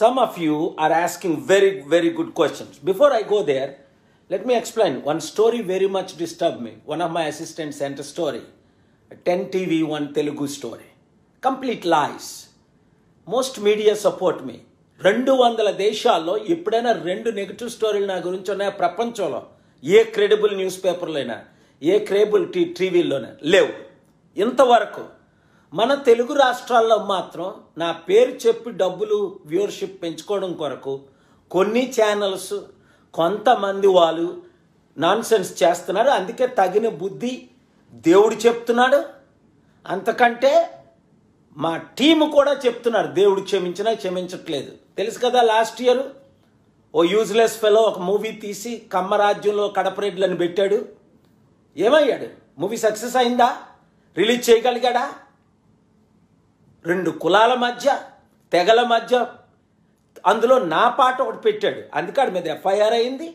some of you are asking very, very good questions. Before I go there, let me explain. One story very much disturbed me. One of my assistants sent a story, a 10 TV, one Telugu story. Complete lies. Most media support me రెండు వందల దేశాల్లో ఎప్పుడైనా రెండు negative స్టోరీలు నా గురించి ఉన్నాయా ప్రపంచంలో ఏ క్రెడిబుల్ న్యూస్ పేపర్లైనా ఏ క్రెడిబుల్ టీ టీవీల్లోనే లేవు ఇంతవరకు మన తెలుగు రాష్ట్రాల్లో మాత్రం నా పేరు చెప్పి డబ్బులు వ్యూర్షిప్ పెంచుకోవడం కొరకు కొన్ని ఛానల్స్ కొంతమంది వాళ్ళు నాన్ సెన్స్ చేస్తున్నారు అందుకే తగిన బుద్ధి దేవుడు చెప్తున్నాడు అంతకంటే మా టీం కూడా చెప్తున్నారు దేవుడు క్షమించినా క్షమించట్లేదు తెలుసు కదా లాస్ట్ ఇయర్ ఓ యూజ్లెస్ ఫెలో ఒక మూవీ తీసి కమ్మరాజ్యంలో కడపరెడ్లను పెట్టాడు ఏమయ్యాడు మూవీ సక్సెస్ అయిందా రిలీజ్ చేయగలిగాడా రెండు కులాల మధ్య తెగల మధ్య అందులో నా పాట ఒకటి పెట్టాడు అందుకే మీద ఎఫ్ఐఆర్ అయింది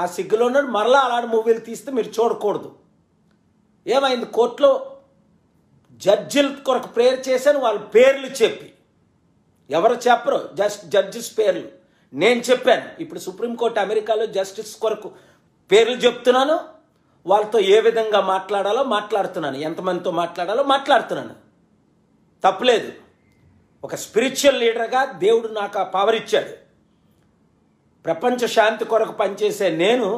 ఆ సిగ్గులో ఉన్నాడు మరలా అలాంటి మూవీలు తీస్తే మీరు చూడకూడదు ఏమైంది కోర్టులో జడ్జిల కొరకు ప్రేయర్ చేశాను వాళ్ళ పేర్లు చెప్పి ఎవరు చెప్పరు జస్ట్ జడ్జిస్ పేర్లు నేను చెప్పాను ఇప్పుడు సుప్రీంకోర్టు అమెరికాలో జస్టిస్ కొరకు పేర్లు చెప్తున్నాను వాళ్ళతో ఏ విధంగా మాట్లాడాలో మాట్లాడుతున్నాను ఎంతమందితో మాట్లాడాలో మాట్లాడుతున్నాను తప్పులేదు ఒక స్పిరిచువల్ లీడర్గా దేవుడు నాకు ఆ పవర్ ఇచ్చాడు ప్రపంచ శాంతి కొరకు పనిచేసే నేను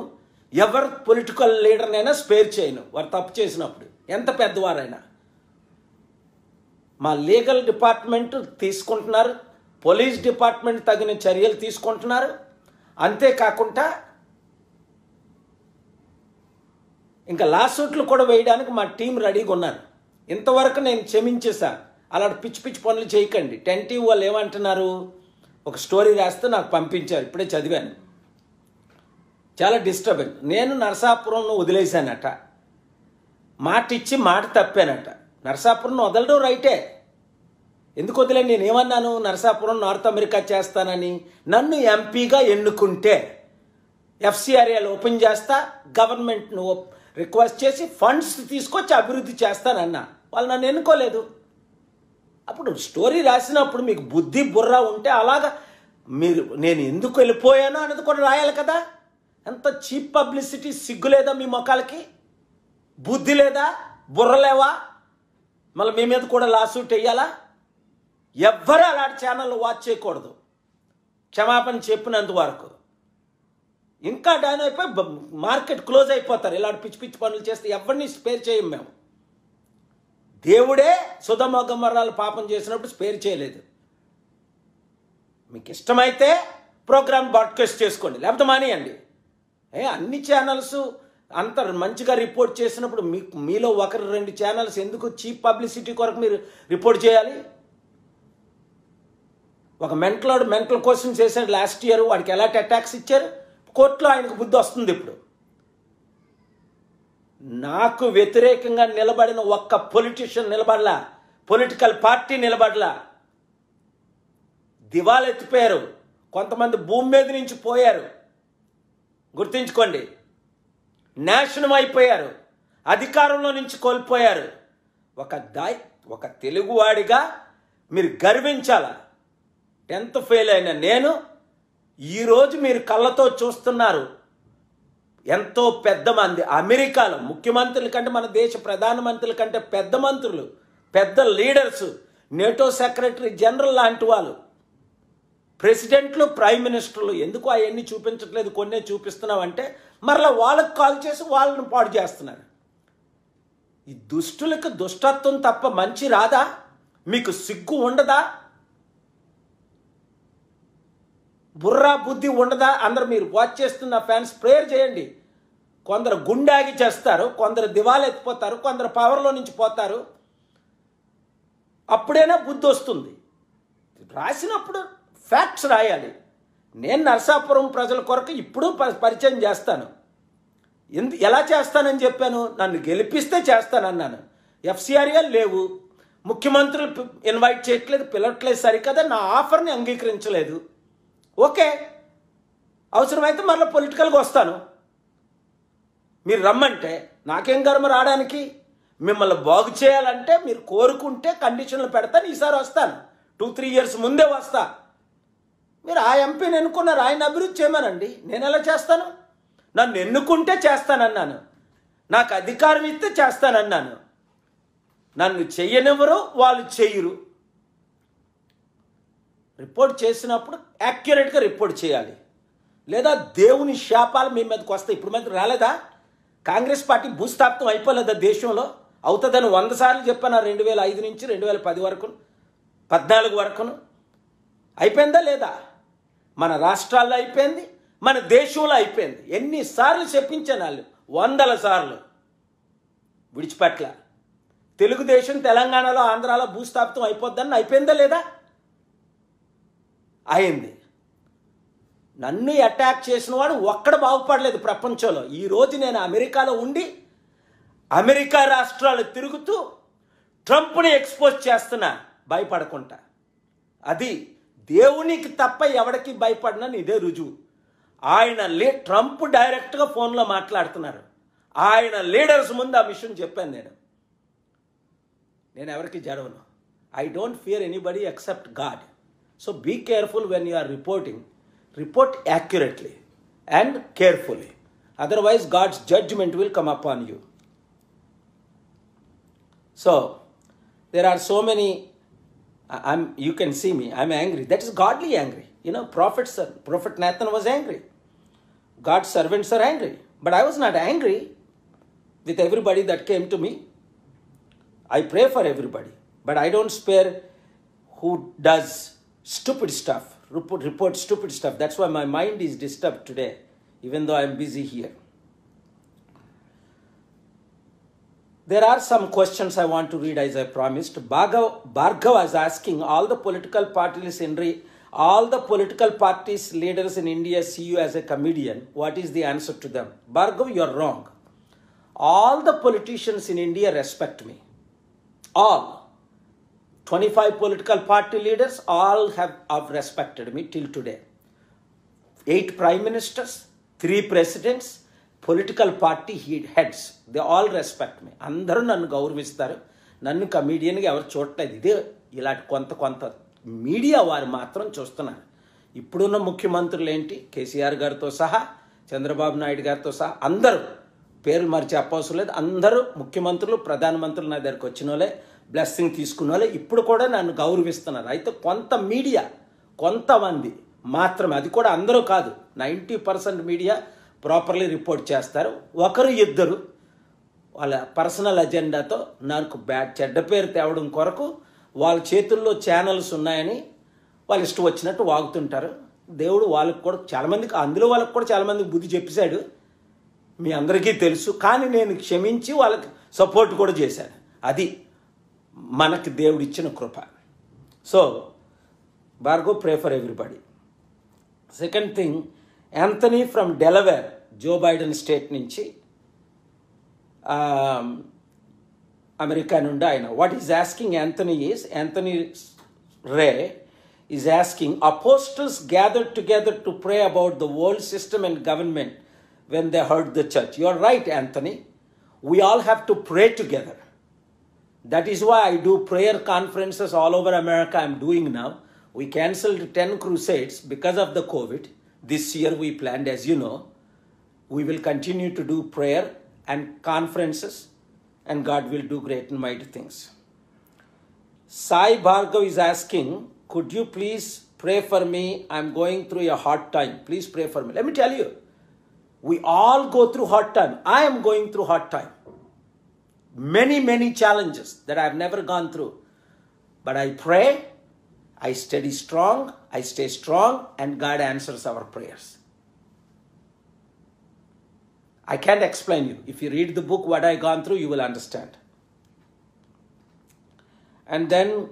ఎవరు పొలిటికల్ లీడర్నైనా స్పేర్ చేయను వారు తప్పు చేసినప్పుడు ఎంత పెద్దవారైనా మా లీగల్ డిపార్ట్మెంట్ తీసుకుంటున్నారు పోలీస్ డిపార్ట్మెంట్ తగిన చర్యలు తీసుకుంటున్నారు అంతేకాకుండా ఇంకా లాసూట్లు కూడా వేయడానికి మా టీం రెడీగా ఉన్నారు ఇంతవరకు నేను క్షమించేశాను అలా పిచ్చి పిచ్చి పనులు చేయకండి టెన్టీ వాళ్ళు ఏమంటున్నారు ఒక స్టోరీ రాస్తే నాకు పంపించారు ఇప్పుడే చదివాను చాలా డిస్టర్బెన్స్ నేను నరసాపురంను వదిలేశానట మాట ఇచ్చి మాట తప్పానట నరసాపురం వదలడం రైటే ఎందుకు వదిలే నేను ఏమన్నాను నరసాపురం నార్త్ అమెరికా చేస్తానని నన్ను ఎంపీగా ఎన్నుకుంటే ఎఫ్సిఆర్ఏలు ఓపెన్ చేస్తా గవర్నమెంట్ను రిక్వెస్ట్ చేసి ఫండ్స్ తీసుకొచ్చి అభివృద్ధి చేస్తానన్నా వాళ్ళు నన్ను ఎన్నుకోలేదు అప్పుడు స్టోరీ రాసినప్పుడు మీకు బుద్ధి బుర్ర ఉంటే అలాగా మీరు నేను ఎందుకు వెళ్ళిపోయాను అనేది కూడా రాయాలి కదా ఎంత చీప్ పబ్లిసిటీ సిగ్గు లేదా మీ మొక్కలకి బుద్ధి లేదా బుర్ర లేవా మళ్ళీ మీ మీద కూడా లాసూట్ వేయాలా ఎవ్వరూ అలాంటి ఛానల్ వాచ్ చేయకూడదు క్షమాపణ చెప్పినంత వరకు ఇంకా డైన్ అయిపోయి మార్కెట్ క్లోజ్ అయిపోతారు ఇలాంటి పిచ్చి పిచ్చి పనులు చేస్తే ఎవరిని స్పేర్ చేయం మేము దేవుడే సుధమ గమరాలు పాపం చేసినప్పుడు స్పేర్ చేయలేదు మీకు ఇష్టమైతే ప్రోగ్రామ్ బ్రాడ్కాస్ట్ చేసుకోండి లేకపోతే మానేయండి ఏ అన్ని ఛానల్స్ అంత మంచిగా రిపోర్ట్ చేసినప్పుడు మీ మీలో ఒకరు రెండు ఛానల్స్ ఎందుకు చీప్ పబ్లిసిటీ కొరకు మీరు రిపోర్ట్ చేయాలి ఒక మెంటల్ మెంటల్ క్వశ్చన్స్ చేశాడు లాస్ట్ ఇయర్ వాడికి ఎలాంటి అటాక్స్ ఇచ్చారు కోర్టులో ఆయనకు బుద్ధి వస్తుంది ఇప్పుడు నాకు వ్యతిరేకంగా నిలబడిన ఒక్క పొలిటీషియన్ నిలబడలా పొలిటికల్ పార్టీ నిలబడలా ఎత్తిపోయారు కొంతమంది భూమి మీద నుంచి పోయారు గుర్తించుకోండి నేషనం అయిపోయారు అధికారంలో నుంచి కోల్పోయారు ఒక దాయ్ ఒక తెలుగువాడిగా మీరు గర్వించాల టెన్త్ ఫెయిల్ అయిన నేను ఈరోజు మీరు కళ్ళతో చూస్తున్నారు ఎంతో పెద్ద మంది అమెరికాలో ముఖ్యమంత్రుల కంటే మన దేశ ప్రధానమంత్రుల కంటే పెద్ద మంత్రులు పెద్ద లీడర్స్ నేటో సెక్రటరీ జనరల్ లాంటి వాళ్ళు ప్రెసిడెంట్లు ప్రైమ్ మినిస్టర్లు ఎందుకు అవన్నీ చూపించట్లేదు కొన్ని చూపిస్తున్నామంటే మరలా వాళ్ళకి కాల్ చేసి వాళ్ళని పాడు చేస్తున్నారు ఈ దుష్టులకు దుష్టత్వం తప్ప మంచి రాదా మీకు సిగ్గు ఉండదా బుర్రా బుద్ధి ఉండదా అందరు మీరు వాచ్ చేస్తున్న ఫ్యాన్స్ ప్రేయర్ చేయండి కొందరు గుండాగి చేస్తారు కొందరు ఎత్తిపోతారు కొందరు పవర్లో నుంచి పోతారు అప్పుడైనా బుద్ధి వస్తుంది రాసినప్పుడు ఫ్యాక్ట్స్ రాయాలి నేను నరసాపురం ప్రజల కొరకు ఇప్పుడు పరిచయం చేస్తాను ఎందు ఎలా చేస్తానని చెప్పాను నన్ను గెలిపిస్తే చేస్తానన్నాను ఎఫ్సిఆర్ఏ లేవు ముఖ్యమంత్రులు ఇన్వైట్ చేయట్లేదు పిలవట్లేదు సరికదా నా ఆఫర్ని అంగీకరించలేదు ఓకే అవసరమైతే మరలా పొలిటికల్గా వస్తాను మీరు రమ్మంటే నాకేం కర్మ రావడానికి మిమ్మల్ని బాగు చేయాలంటే మీరు కోరుకుంటే కండిషన్లు పెడతాను ఈసారి వస్తాను టూ త్రీ ఇయర్స్ ముందే వస్తా మీరు ఆ ఎంపీని ఎన్నుకున్నారు ఆయన అభివృద్ధి చేయమనండి నేను ఎలా చేస్తాను నన్ను ఎన్నుకుంటే చేస్తానన్నాను నాకు అధికారం ఇస్తే చేస్తానన్నాను నన్ను చెయ్యనివ్వరు వాళ్ళు చెయ్యరు రిపోర్ట్ చేసినప్పుడు యాక్యురేట్గా రిపోర్ట్ చేయాలి లేదా దేవుని శాపాలు మీ మీదకి వస్తాయి ఇప్పుడు మీద రాలేదా కాంగ్రెస్ పార్టీ భూస్థాప్తం అయిపోలేదా దేశంలో అవుతుందని వంద సార్లు చెప్పాను రెండు వేల ఐదు నుంచి రెండు వేల పది వరకు పద్నాలుగు వరకును అయిపోయిందా లేదా మన రాష్ట్రాల్లో అయిపోయింది మన దేశంలో అయిపోయింది ఎన్నిసార్లు చెప్పించాను వాళ్ళు వందల సార్లు విడిచిపెట్ల తెలుగుదేశం తెలంగాణలో ఆంధ్రాలో భూస్థాప్తం అయిపోద్దని అయిపోయిందా లేదా అయింది నన్ను అటాక్ చేసిన వాడు ఒక్కడ బాగుపడలేదు ప్రపంచంలో ఈరోజు నేను అమెరికాలో ఉండి అమెరికా రాష్ట్రాలు తిరుగుతూ ట్రంప్ని ఎక్స్పోజ్ చేస్తున్నా భయపడకుండా అది దేవునికి తప్ప ఎవరికి భయపడినా ఇదే రుజువు ఆయన లీ ట్రంప్ డైరెక్ట్గా ఫోన్లో మాట్లాడుతున్నారు ఆయన లీడర్స్ ముందు ఆ విషయం చెప్పాను నేను నేను ఎవరికి జరవను I don't fear anybody except God So be careful when you are reporting. Report accurately and carefully. Otherwise, God's judgment will come upon you. So, there are so many. I'm, you can see me. I'm angry. That is godly angry. You know, prophet, prophet Nathan was angry. God's servants are angry. But I was not angry with everybody that came to me. I pray for everybody. But I don't spare who does stupid stuff, report, report stupid stuff. That's why my mind is disturbed today, even though I'm busy here. There are some questions I want to read as I promised. Bhargav, Bhargav is asking all the political parties in India. all the political parties leaders in India see you as a comedian. What is the answer to them? Bhargav, you're wrong. All the politicians in India respect me. All. Twenty five political party leaders all have, have respected me till today eight prime ministers three presidents political party he heads they all respect me అందరూ నన్ను గౌరవిస్తారు నన్ను కమీడియన్గా ఎవరు చూడలేదు ఇదే ఇలాంటి కొంత కొంత మీడియా వారు మాత్రం చూస్తున్నారు ఇప్పుడున్న ముఖ్యమంత్రులు ఏంటి కేసీఆర్ గారితో సహా చంద్రబాబు నాయుడు గారితో సహా అందరూ పేర్లు మరి చెప్పవసరం లేదు అందరూ ముఖ్యమంత్రులు ప్రధానమంత్రులు నా దగ్గరికి వచ్చినోలే బ్లెస్సింగ్ తీసుకున్న వాళ్ళు ఇప్పుడు కూడా నన్ను గౌరవిస్తున్నారు అయితే కొంత మీడియా కొంతమంది మాత్రమే అది కూడా అందరూ కాదు ninety percent media properly report చేస్తారు ఒకరు ఇద్దరు వాళ్ళ పర్సనల్ అజెండాతో నాకు బ్యాడ్ చెడ్డ పేరు తేవడం కొరకు వాళ్ళ చేతుల్లో ఛానల్స్ ఉన్నాయని వాళ్ళు ఇష్టం వచ్చినట్టు వాగుతుంటారు దేవుడు వాళ్ళకి కూడా చాలామందికి అందులో వాళ్ళకి కూడా చాలామందికి బుద్ధి చెప్పేశాడు మీ అందరికీ తెలుసు కానీ నేను క్షమించి వాళ్ళకి సపోర్ట్ కూడా చేశాను అది మనకు దేవుడు ఇచ్చిన కృప సో బార్గో pray for everybody second thing Anthony from Delaware Joe Biden state నుంచి అమెరికా నుండి ఆయన what is asking Anthony is Anthony Ray is asking apostles gather together to pray about the world system and government when they heard the church you are right Anthony we all have to pray together that is why I do prayer conferences all over America. I'm doing now. We cancelled 10 crusades because of the COVID. This year we planned, as you know. We will continue to do prayer and conferences, and God will do great and mighty things. Sai Bhargav is asking, Could you please pray for me? I'm going through a hard time. Please pray for me. Let me tell you, we all go through hard time. I am going through hard time many, many challenges that I've never gone through. But I pray, I study strong, I stay strong, and God answers our prayers. I can't explain you. If you read the book, what I have gone through, you will understand. And then